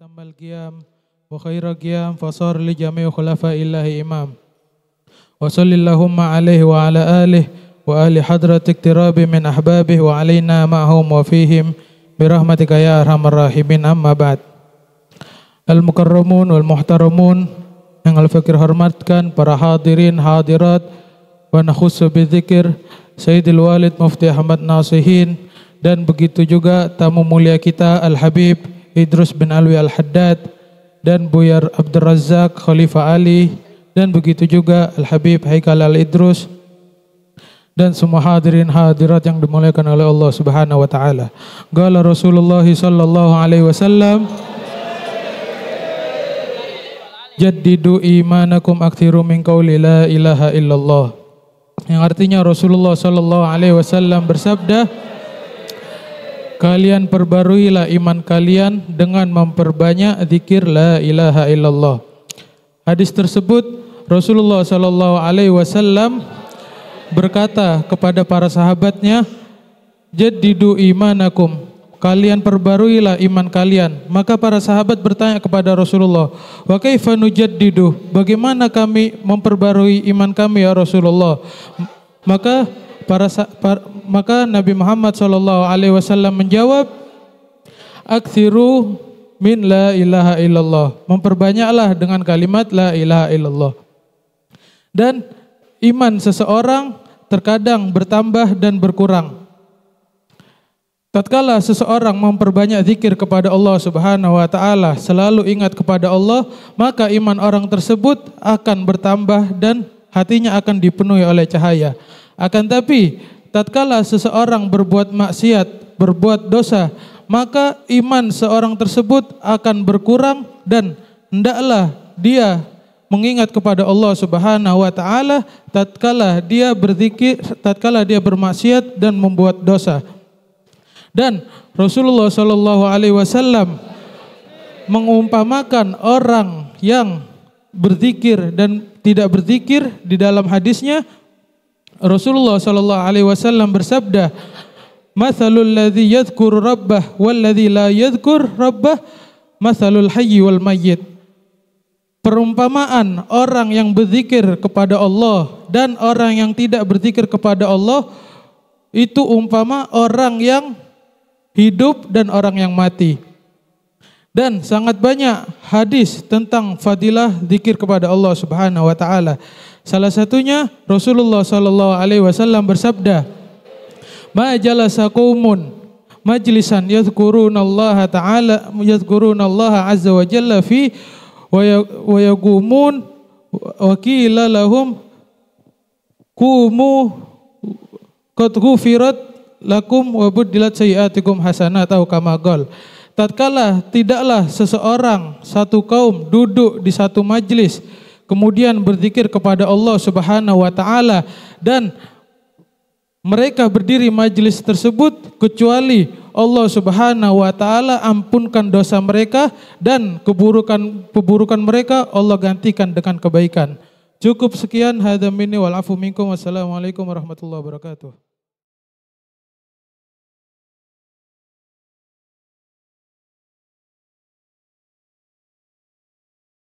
تم القيام وخير القيام فصار لجميع خلفاء الله إمام وصل اللهم عليه وعلى آله وآل حضرة اقتراب من أحبابه وعلينا معهم وفيهم برحمتك يا أرحم الراحمين أما بعد Al-Mukarramun muhtaramun yang al-fakir hormatkan para hadirin hadirat wa nakhusu bidzikir Sayyidil Walid Mufti Ahmad Nasihin dan begitu juga tamu mulia kita Al-Habib Idrus bin Alwi Al-Haddad, dan Buyar Abdul Razak Khalifah Ali, dan begitu juga Al-Habib Haikal Al-Idrus, dan semua hadirin hadirat yang dimuliakan oleh Allah Subhanahu wa taala. Gala Rasulullah sallallahu alaihi wasallam Jaddidu imanakum akthiru min qawli la ilaha illallah. Yang artinya Rasulullah sallallahu alaihi wasallam bersabda, Kalian perbaruilah iman kalian dengan memperbanyak zikir la ilaha illallah. Hadis tersebut Rasulullah sallallahu alaihi wasallam berkata kepada para sahabatnya, "Jaddidu imanakum." Kalian perbaruilah iman kalian. Maka para sahabat bertanya kepada Rasulullah, "Wa kaifa nujaddidu?" Bagaimana kami memperbarui iman kami ya Rasulullah? Maka para, para maka Nabi Muhammad Shallallahu Alaihi Wasallam menjawab, "Akhiru min la ilaha illallah." Memperbanyaklah dengan kalimat la ilaha illallah. Dan iman seseorang terkadang bertambah dan berkurang. Tatkala seseorang memperbanyak zikir kepada Allah Subhanahu wa taala, selalu ingat kepada Allah, maka iman orang tersebut akan bertambah dan hatinya akan dipenuhi oleh cahaya. Akan tapi tatkala seseorang berbuat maksiat, berbuat dosa, maka iman seorang tersebut akan berkurang dan hendaklah dia mengingat kepada Allah Subhanahu wa taala tatkala dia berzikir, tatkala dia bermaksiat dan membuat dosa. Dan Rasulullah Shallallahu alaihi wasallam mengumpamakan orang yang berzikir dan tidak berzikir di dalam hadisnya Rasulullah sallallahu alaihi wasallam bersabda, "Matsalul ladzi yadhkuru rabbah wal ladzi la yadhkur rabbah matsalul hayy wal mayyit." Perumpamaan orang yang berzikir kepada Allah dan orang yang tidak berzikir kepada Allah itu umpama orang yang hidup dan orang yang mati. Dan sangat banyak hadis tentang fadilah zikir kepada Allah Subhanahu wa taala. Salah satunya Rasulullah Shallallahu Alaihi Wasallam bersabda, "Ma jalasa majlisan majlisan yadhkurunallaha ta'ala yadhkurunallaha azza wa jalla fi wa ya, yaqumun wa qila lahum kumu qad ghufirat lakum wa buddilat sayiatikum hasanah atau kama qala." Tatkala tidaklah seseorang satu kaum duduk di satu majlis kemudian berzikir kepada Allah Subhanahu wa taala dan mereka berdiri majelis tersebut kecuali Allah Subhanahu wa taala ampunkan dosa mereka dan keburukan keburukan mereka Allah gantikan dengan kebaikan. Cukup sekian hadza minni wal afu minkum. Wassalamualaikum warahmatullahi wabarakatuh.